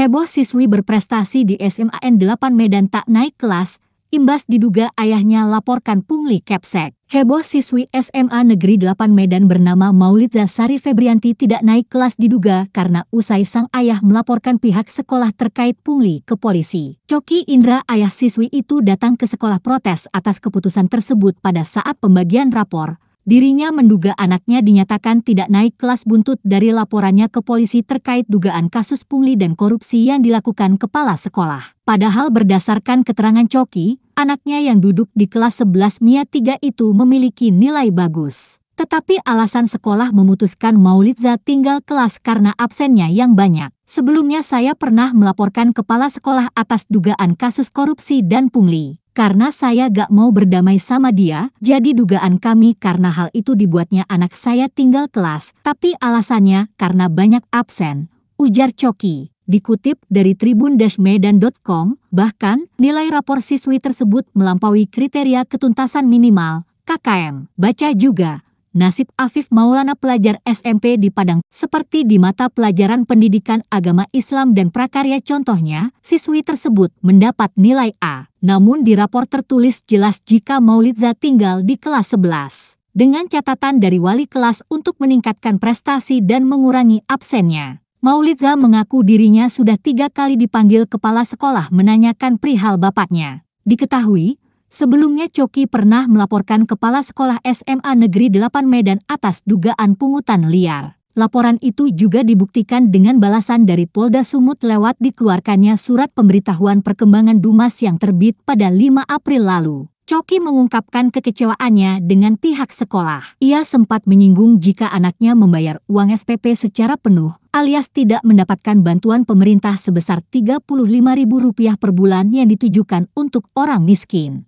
heboh siswi berprestasi di SMAN 8 Medan tak naik kelas, imbas diduga ayahnya laporkan pungli kepsek. Heboh siswi SMA Negeri 8 Medan bernama Maulidza Sari Febrianti tidak naik kelas diduga karena usai sang ayah melaporkan pihak sekolah terkait pungli ke polisi. Coki Indra ayah siswi itu datang ke sekolah protes atas keputusan tersebut pada saat pembagian rapor dirinya menduga anaknya dinyatakan tidak naik kelas buntut dari laporannya ke polisi terkait dugaan kasus pungli dan korupsi yang dilakukan kepala sekolah. Padahal berdasarkan keterangan Coki, anaknya yang duduk di kelas 11 Mia 3 itu memiliki nilai bagus. Tetapi alasan sekolah memutuskan Maulidza tinggal kelas karena absennya yang banyak. Sebelumnya saya pernah melaporkan kepala sekolah atas dugaan kasus korupsi dan pungli. Karena saya gak mau berdamai sama dia, jadi dugaan kami karena hal itu dibuatnya anak saya tinggal kelas, tapi alasannya karena banyak absen, ujar Coki. Dikutip dari tribun-medan.com, bahkan nilai rapor siswi tersebut melampaui kriteria ketuntasan minimal, KKM. Baca juga, nasib Afif Maulana pelajar SMP di Padang, seperti di mata pelajaran pendidikan agama Islam dan prakarya contohnya, siswi tersebut mendapat nilai A. Namun di rapor tertulis jelas jika Maulidza tinggal di kelas 11. Dengan catatan dari wali kelas untuk meningkatkan prestasi dan mengurangi absennya. Maulidza mengaku dirinya sudah tiga kali dipanggil kepala sekolah menanyakan perihal bapaknya. Diketahui, Sebelumnya Coki pernah melaporkan kepala sekolah SMA Negeri 8 Medan atas dugaan pungutan liar. Laporan itu juga dibuktikan dengan balasan dari Polda Sumut lewat dikeluarkannya surat pemberitahuan perkembangan Dumas yang terbit pada 5 April lalu. Coki mengungkapkan kekecewaannya dengan pihak sekolah. Ia sempat menyinggung jika anaknya membayar uang SPP secara penuh, alias tidak mendapatkan bantuan pemerintah sebesar Rp35.000 per bulan yang ditujukan untuk orang miskin.